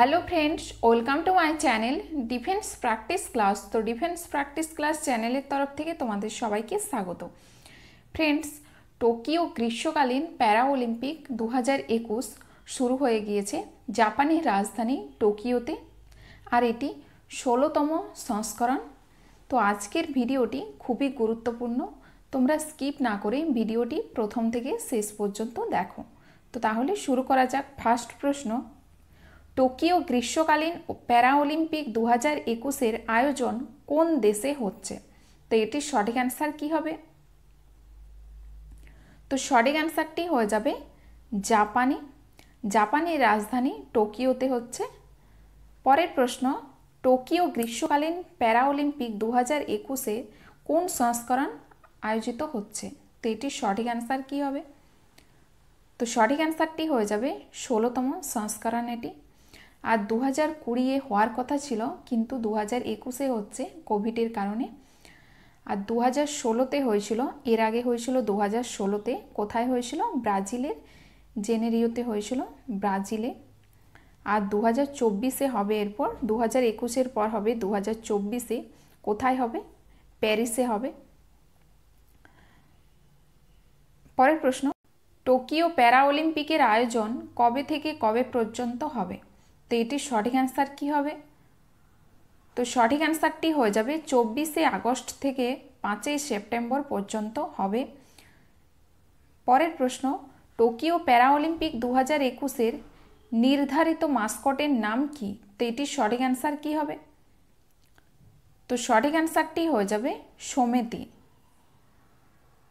hello friends welcome to my channel defence practice class তো defence practice class চ্যানেলের তরফ থেকে তোমাদের সবাইকে স্বাগত ফ্রেন্ডস টোকিও গ্রীষ্মকালীন প্যারা অলিম্পিক দু একুশ শুরু হয়ে গিয়েছে জাপানের রাজধানী টোকিওতে আর এটি ষোলোতম সংস্করণ তো আজকের ভিডিওটি খুবই গুরুত্বপূর্ণ তোমরা স্কিপ না করে ভিডিওটি প্রথম থেকে শেষ পর্যন্ত দেখো তো তাহলে শুরু করা যাক ফার্স্ট প্রশ্ন টোকিও গ্রীষ্মকালীন অলিম্পিক দু হাজার একুশের আয়োজন কোন দেশে হচ্ছে তো এটির সঠিক অ্যান্সার কি হবে তো সঠিক অ্যান্সারটি হয়ে যাবে জাপানে জাপানের রাজধানী টোকিওতে হচ্ছে পরের প্রশ্ন টোকিও গ্রীষ্মকালীন অলিম্পিক দু হাজার একুশে কোন সংস্করণ আয়োজিত হচ্ছে তো এটির সঠিক অ্যান্সার কী হবে তো সঠিক অ্যান্সারটি হয়ে যাবে ষোলোতম সংস্করণ এটি আর দু হাজার কুড়িয়ে হওয়ার কথা ছিল কিন্তু দু হাজার একুশে হচ্ছে কোভিডের কারণে আর দু হাজার ষোলোতে হয়েছিল এর আগে হয়েছিল দু হাজার ষোলোতে কোথায় হয়েছিল ব্রাজিলের জেনেরিওতে হয়েছিল ব্রাজিলে আর দু হাজার চব্বিশে হবে এরপর দু হাজার একুশের পর হবে দু হাজার চব্বিশে কোথায় হবে প্যারিসে হবে পরের প্রশ্ন টোকিও প্যারা অলিম্পিকের আয়োজন কবে থেকে কবে পর্যন্ত হবে তো এটির সঠিক অ্যান্সার কী হবে তো সঠিক অ্যান্সারটি হয়ে যাবে চব্বিশে আগস্ট থেকে পাঁচই সেপ্টেম্বর পর্যন্ত হবে পরের প্রশ্ন টোকিও প্যারাঅলিম্পিক দু হাজার একুশের নির্ধারিত মাস্কটের নাম কি তো এটির সঠিক অ্যান্সার কী হবে তো সঠিক অ্যান্সারটি হয়ে যাবে সমেতি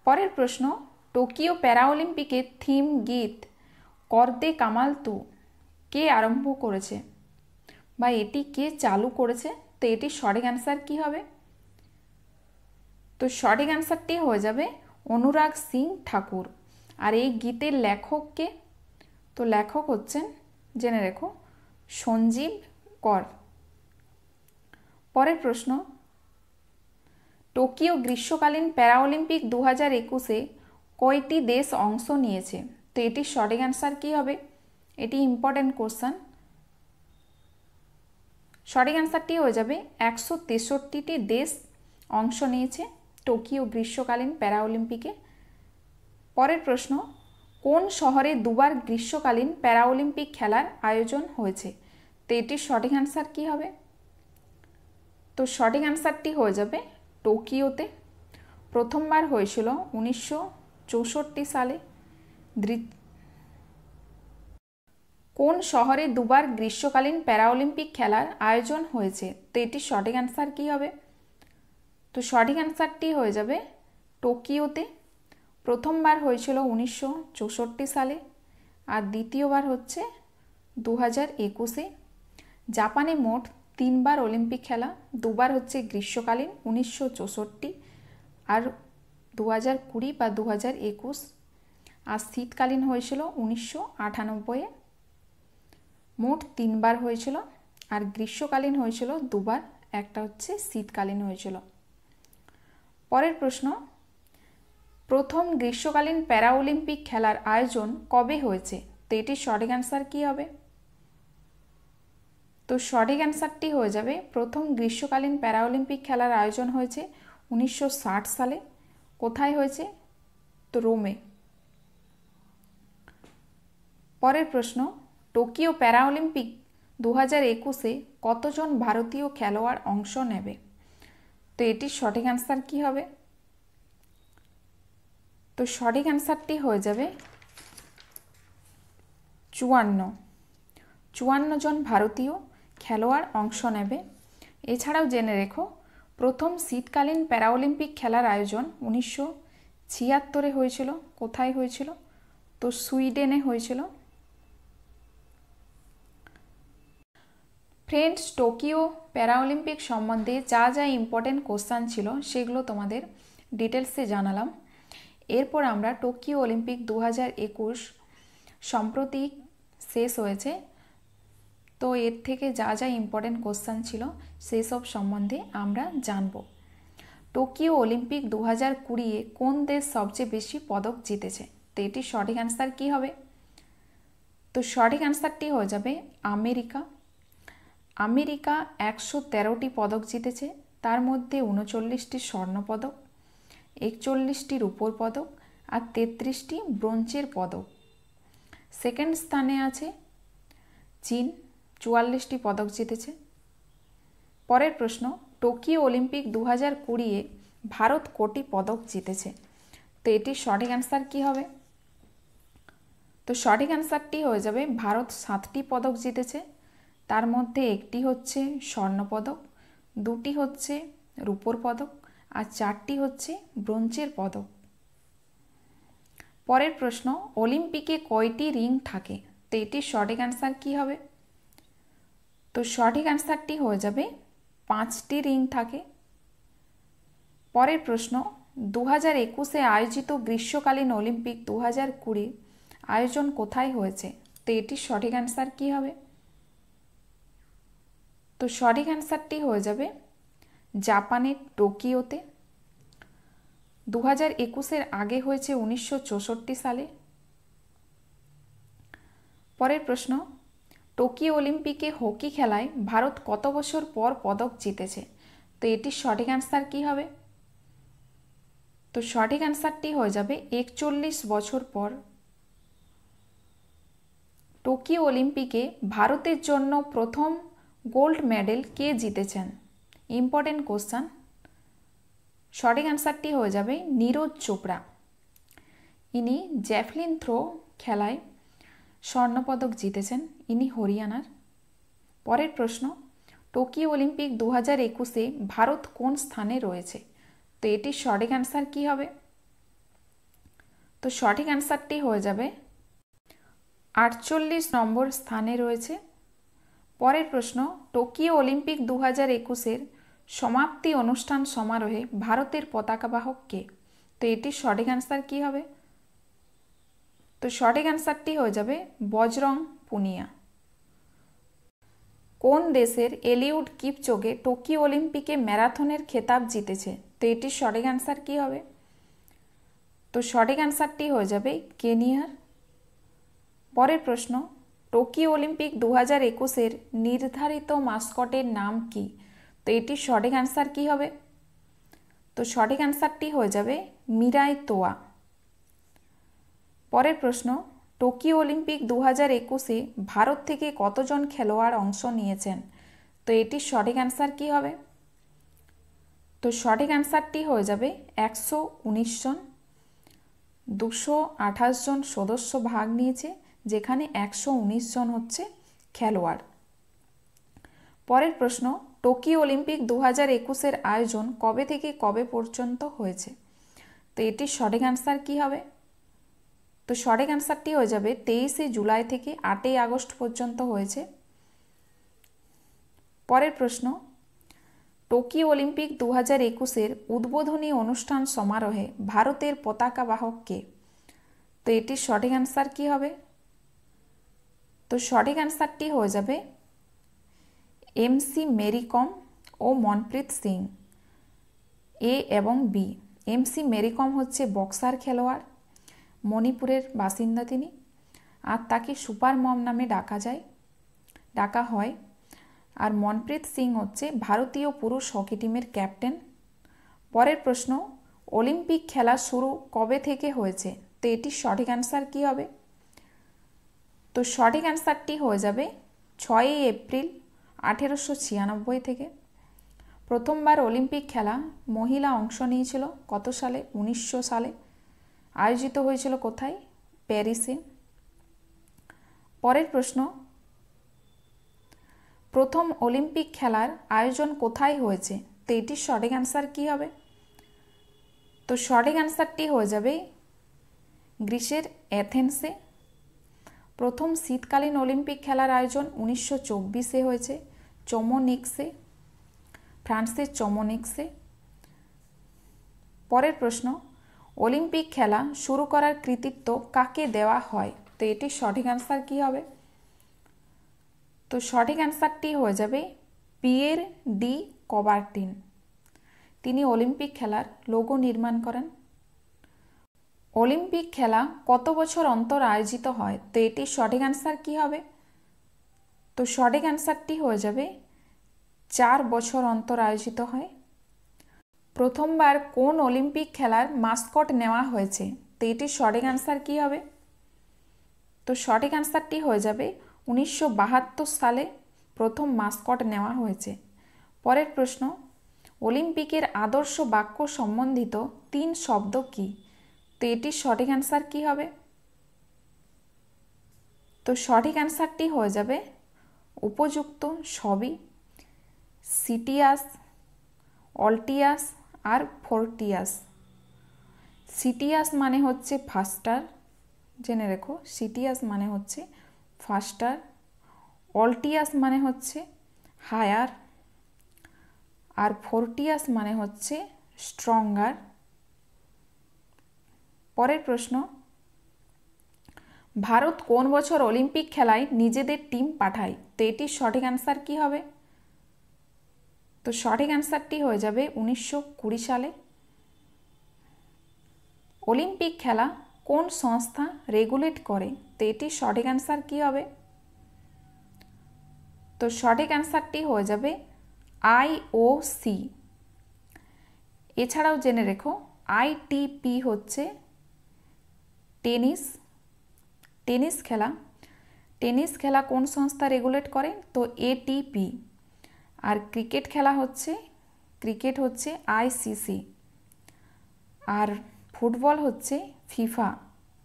পরের প্রশ্ন টোকিও প্যারাঅলিম্পিকের থিম গীত করদে কামাল তু কে আরম্ভ করেছে বা এটি কে চালু করেছে তো এটির সঠিক অ্যান্সার কী হবে তো সঠিক অ্যান্সারটি হয়ে যাবে অনুরাগ সিং ঠাকুর আর এই গীতের লেখক কে তো লেখক হচ্ছেন জেনে রেখো সঞ্জীব কর পরের প্রশ্ন টোকিও গ্রীষ্মকালীন প্যারাঅলিম্পিক দু হাজার একুশে কয়টি দেশ অংশ নিয়েছে তো এটির সঠিক অ্যান্সার কী হবে এটি ইম্পর্টেন্ট কোশ্চেন সঠিক অ্যান্সারটি হয়ে যাবে একশো তেষট্টিটি দেশ অংশ নিয়েছে টোকিও গ্রীষ্মকালীন প্যারাঅলিম্পিকে পরের প্রশ্ন কোন শহরে দুবার গ্রীষ্মকালীন প্যারাঅলিম্পিক খেলার আয়োজন হয়েছে তো এটির সঠিক অ্যান্সার কী হবে তো সঠিক অ্যান্সারটি হয়ে যাবে টোকিওতে প্রথমবার হয়েছিল উনিশশো সালে কোন শহরে দুবার গ্রীষ্মকালীন প্যারাঅলিম্পিক খেলার আয়োজন হয়েছে তো এটির সঠিক অ্যান্সার কী হবে তো সঠিক অ্যান্সারটি হয়ে যাবে টোকিওতে প্রথমবার হয়েছিল উনিশশো সালে আর দ্বিতীয়বার হচ্ছে দু হাজার একুশে জাপানে মোট তিনবার অলিম্পিক খেলা দুবার হচ্ছে গ্রীষ্মকালীন উনিশশো চৌষট্টি আর দু হাজার কুড়ি বা দু হাজার একুশ আর শীতকালীন হয়েছিল উনিশশো আটানব্বইয়ে মোট তিনবার হয়েছিল আর গ্রীষ্মকালীন হয়েছিল দুবার একটা হচ্ছে শীতকালীন হয়েছিল পরের প্রশ্ন প্রথম গ্রীষ্মকালীন প্যারা অলিম্পিক খেলার আয়োজন কবে হয়েছে তো এটির সঠিক অ্যান্সার কী হবে তো সঠিক অ্যান্সারটি হয়ে যাবে প্রথম গ্রীষ্মকালীন প্যারা অলিম্পিক খেলার আয়োজন হয়েছে উনিশশো সালে কোথায় হয়েছে তো রোমে পরের প্রশ্ন টোকিও প্যারাঅলিম্পিক দু হাজার একুশে কতজন ভারতীয় খেলোয়াড় অংশ নেবে তো এটির সঠিক অ্যান্সার কি হবে তো সঠিক অ্যান্সারটি হয়ে যাবে চুয়ান্ন চুয়ান্ন জন ভারতীয় খেলোয়াড় অংশ নেবে এছাড়াও জেনে রেখো প্রথম শীতকালীন প্যারাঅলিম্পিক খেলার আয়োজন উনিশশো ছিয়াত্তরে হয়েছিল কোথায় হয়েছিল তো সুইডেনে হয়েছিল ফ্রেন্ডস টোকিও প্যারাঅলিম্পিক সম্বন্ধে যা যা ইম্পর্টেন্ট কোশ্চান ছিল সেগুলো তোমাদের ডিটেলসে জানালাম এরপর আমরা টোকিও অলিম্পিক দু সম্প্রতি শেষ হয়েছে তো এর থেকে যা যা ইম্পর্টেন্ট কোশ্চান ছিল সেসব সম্বন্ধে আমরা জানব টোকিও অলিম্পিক দু হাজার কুড়িয়ে কোন দেশ সবচেয়ে বেশি পদক জিতেছে তো এটির সঠিক অ্যান্সার কী হবে তো সঠিক অ্যান্সারটি হয়ে যাবে আমেরিকা আমেরিকা একশো তেরোটি পদক জিতেছে তার মধ্যে উনচল্লিশটি স্বর্ণপদক একচল্লিশটি রূপোর পদক আর তেত্রিশটি ব্রোঞ্জের পদক সেকেন্ড স্থানে আছে চীন চুয়াল্লিশটি পদক জিতেছে পরের প্রশ্ন টোকিও অলিম্পিক দু হাজার কুড়িয়ে ভারত কোটি পদক জিতেছে তো এটির সঠিক অ্যান্সার কী হবে তো সঠিক অ্যান্সারটি হয়ে যাবে ভারত সাতটি পদক জিতেছে তার মধ্যে একটি হচ্ছে স্বর্ণপদক দুটি হচ্ছে রূপর পদক আর চারটি হচ্ছে ব্রোঞ্জের পদক পরের প্রশ্ন অলিম্পিকে কয়টি রিং থাকে তো এটির সঠিক অ্যান্সার কী হবে তো সঠিক অ্যান্সারটি হয়ে যাবে পাঁচটি রিং থাকে পরের প্রশ্ন দু হাজার একুশে আয়োজিত গ্রীষ্মকালীন অলিম্পিক দু হাজার কুড়ি আয়োজন কোথায় হয়েছে তো এটির সঠিক অ্যান্সার কী হবে তো সঠিক অ্যান্সারটি হয়ে যাবে জাপানের টোকিওতে দু হাজার একুশের আগে হয়েছে উনিশশো সালে পরের প্রশ্ন টোকিও অলিম্পিকে হকি খেলায় ভারত কত বছর পর পদক জিতেছে তো এটির সঠিক অ্যান্সার কী হবে তো সঠিক অ্যান্সারটি হয়ে যাবে একচল্লিশ বছর পর টোকিও অলিম্পিকে ভারতের জন্য প্রথম গোল্ড মেডেল কে জিতেছেন ইম্পর্টেন্ট কোশ্চান সঠিক অ্যান্সারটি হয়ে যাবে নীরজ চোপড়া ইনি জ্যাফলিন থ্রো খেলায় স্বর্ণপদক জিতেছেন ইনি হরিয়ানার পরের প্রশ্ন টোকিও অলিম্পিক দু হাজার একুশে ভারত কোন স্থানে রয়েছে তো এটির সঠিক অ্যান্সার কী হবে তো সঠিক অ্যান্সারটি হয়ে যাবে আটচল্লিশ নম্বর স্থানে রয়েছে পরের প্রশ্ন টোকিও অলিম্পিক দু হাজার একুশের সমাপ্তি অনুষ্ঠান সমারোহে ভারতের পতাকাবাহক কে তো এটি সঠিক অ্যান্সার কী হবে তো সঠিক অ্যান্সারটি হয়ে যাবে বজরং পুনিয়া কোন দেশের এলিউড কিপচোগে টোকিও অলিম্পিকে ম্যারাথনের খেতাব জিতেছে তো এটির সঠিক অ্যান্সার কী হবে তো সঠিক অ্যান্সারটি হয়ে যাবে কেনিয়ার পরের প্রশ্ন টোকিও অলিম্পিক দু হাজার একুশের নির্ধারিত মাস্কটের নাম কি তো এটির সঠিক অ্যান্সার কি হবে তো সঠিক অ্যান্সারটি হয়ে যাবে মিরাই তোয়া পরের প্রশ্ন টোকিও অলিম্পিক দু হাজার একুশে ভারত থেকে কতজন খেলোয়াড় অংশ নিয়েছেন তো এটির সঠিক অ্যান্সার কি হবে তো সঠিক অ্যান্সারটি হয়ে যাবে একশো উনিশ জন দুশো আঠাশ জন সদস্য ভাগ নিয়েছে যেখানে একশো জন হচ্ছে খেলোয়াড় পরের প্রশ্ন টোকিও অলিম্পিক দু হাজার একুশের আয়োজন কবে থেকে কবে পর্যন্ত হয়েছে তো এটির সঠিক অ্যান্সার কী হবে তো সঠিক অ্যান্সারটি হয়ে যাবে তেইশে জুলাই থেকে আটই আগস্ট পর্যন্ত হয়েছে পরের প্রশ্ন টোকিও অলিম্পিক দু হাজার একুশের উদ্বোধনী অনুষ্ঠান সমারোহে ভারতের পতাকা বাহককে তো এটির সঠিক অ্যান্সার কী হবে তো সঠিক অ্যান্সারটি হয়ে যাবে এমসি কম ও মনপ্রীত সিং এ এবং বি এমসি কম হচ্ছে বক্সার খেলোয়াড় মণিপুরের বাসিন্দা তিনি আর তাকে সুপার মম নামে ডাকা যায় ডাকা হয় আর মনপ্রীত সিং হচ্ছে ভারতীয় পুরুষ হকি টিমের ক্যাপ্টেন পরের প্রশ্ন অলিম্পিক খেলা শুরু কবে থেকে হয়েছে তো এটির সঠিক অ্যান্সার কী হবে তো সঠিক অ্যান্সারটি হয়ে যাবে ছয়ই এপ্রিল আঠেরোশো ছিয়ানব্বই থেকে প্রথমবার অলিম্পিক খেলা মহিলা অংশ নিয়েছিল কত সালে উনিশশো সালে আয়োজিত হয়েছিল কোথায় প্যারিসে পরের প্রশ্ন প্রথম অলিম্পিক খেলার আয়োজন কোথায় হয়েছে তো এটির সঠিক অ্যান্সার কী হবে তো সঠিক অ্যান্সারটি হয়ে যাবে গ্রীষের অ্যাথেন্সে প্রথম শীতকালীন অলিম্পিক খেলার আয়োজন উনিশশো চব্বিশে হয়েছে চমোনিক্সে ফ্রান্সের চমোনিক্সে পরের প্রশ্ন অলিম্পিক খেলা শুরু করার কৃতিত্ব কাকে দেওয়া হয় তো এটির সঠিক অ্যান্সার কী হবে তো সঠিক অ্যান্সারটি হয়ে যাবে পিয়ের ডি কবার্টিন তিনি অলিম্পিক খেলার লোগো নির্মাণ করেন অলিম্পিক খেলা কত বছর অন্তর আয়োজিত হয় তো এটির সঠিক অ্যান্সার কী হবে তো সঠিক অ্যান্সারটি হয়ে যাবে চার বছর অন্তর আয়োজিত হয় প্রথমবার কোন অলিম্পিক খেলার মাস্কট নেওয়া হয়েছে তো এটির সঠিক অ্যান্সার কী হবে তো সঠিক অ্যান্সারটি হয়ে যাবে উনিশশো সালে প্রথম মাস্কট নেওয়া হয়েছে পরের প্রশ্ন অলিম্পিকের আদর্শ বাক্য সম্বন্ধিত তিন শব্দ কী এটির সঠিক অ্যান্সার কি হবে তো সঠিক অ্যান্সারটি হয়ে যাবে উপযুক্ত সবই সিটিয়াস অল্টিয়াস আর ফোরটিয়াস সিটিয়াস মানে হচ্ছে ফাস্টার জেনে রেখো সিটিয়াস মানে হচ্ছে ফাস্টার অল্টিয়াস মানে হচ্ছে হায়ার আর ফোরটিয়াস মানে হচ্ছে স্ট্রঙ্গার পরের প্রশ্ন ভারত কোন বছর অলিম্পিক খেলায় নিজেদের টিম পাঠায় তো এটির সঠিক অ্যান্সার কি হবে তো সঠিক অ্যান্সারটি হয়ে যাবে উনিশশো কুড়ি সালে অলিম্পিক খেলা কোন সংস্থা রেগুলেট করে তো এটির সঠিক অ্যান্সার কী হবে তো সঠিক অ্যান্সারটি হয়ে যাবে আইওসি এছাড়াও জেনে রেখো আইটিপি হচ্ছে টেনিস টেনিস খেলা টেনিস খেলা কোন সংস্থা রেগুলেট করে তো এটিপি আর ক্রিকেট খেলা হচ্ছে ক্রিকেট হচ্ছে আইসিসি আর ফুটবল হচ্ছে ফিফা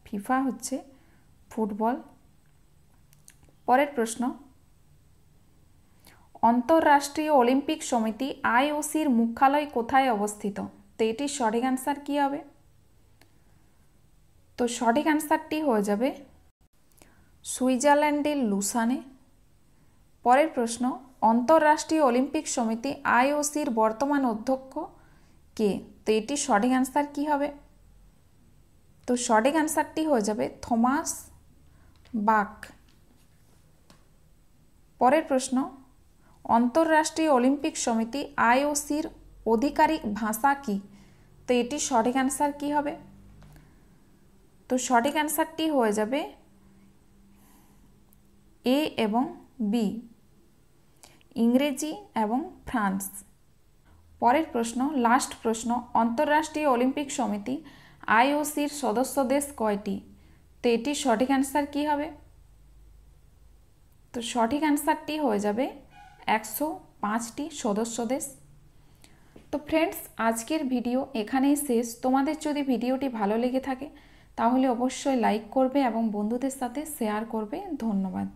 ফিফা হচ্ছে ফুটবল পরের প্রশ্ন অন্তর্রাষ্ট্রীয় অলিম্পিক সমিতি আইওসির মুখ্যালয় কোথায় অবস্থিত তো এটির সঠিক অ্যান্সার কী হবে তো সঠিক অ্যান্সারটি হয়ে যাবে সুইজারল্যান্ডের লুসানে পরের প্রশ্ন আন্তর্রাষ্ট্রীয় অলিম্পিক সমিতি আইওসির বর্তমান অধ্যক্ষ কে তো এটি সঠিক অ্যান্সার কী হবে তো সঠিক অ্যান্সারটি হয়ে যাবে থমাস বাক পরের প্রশ্ন আন্তর্রাষ্ট্রীয় অলিম্পিক সমিতি আইওসির আধিকারিক ভাষা কি তো এটি সঠিক অ্যান্সার কী হবে তো সঠিক অ্যান্সারটি হয়ে যাবে এ এবং বি ইংরেজি এবং ফ্রান্স পরের প্রশ্ন লাস্ট প্রশ্ন আন্তর্রাষ্ট্রীয় অলিম্পিক সমিতি আইওসির সদস্য দেশ কয়টি তো এটির সঠিক অ্যান্সার কী হবে তো সঠিক অ্যান্সারটি হয়ে যাবে একশো পাঁচটি সদস্য দেশ তো ফ্রেন্ডস আজকের ভিডিও এখানেই শেষ তোমাদের যদি ভিডিওটি ভালো লেগে থাকে তাহলে অবশ্যই লাইক করবে এবং বন্ধুদের সাথে শেয়ার করবে ধন্যবাদ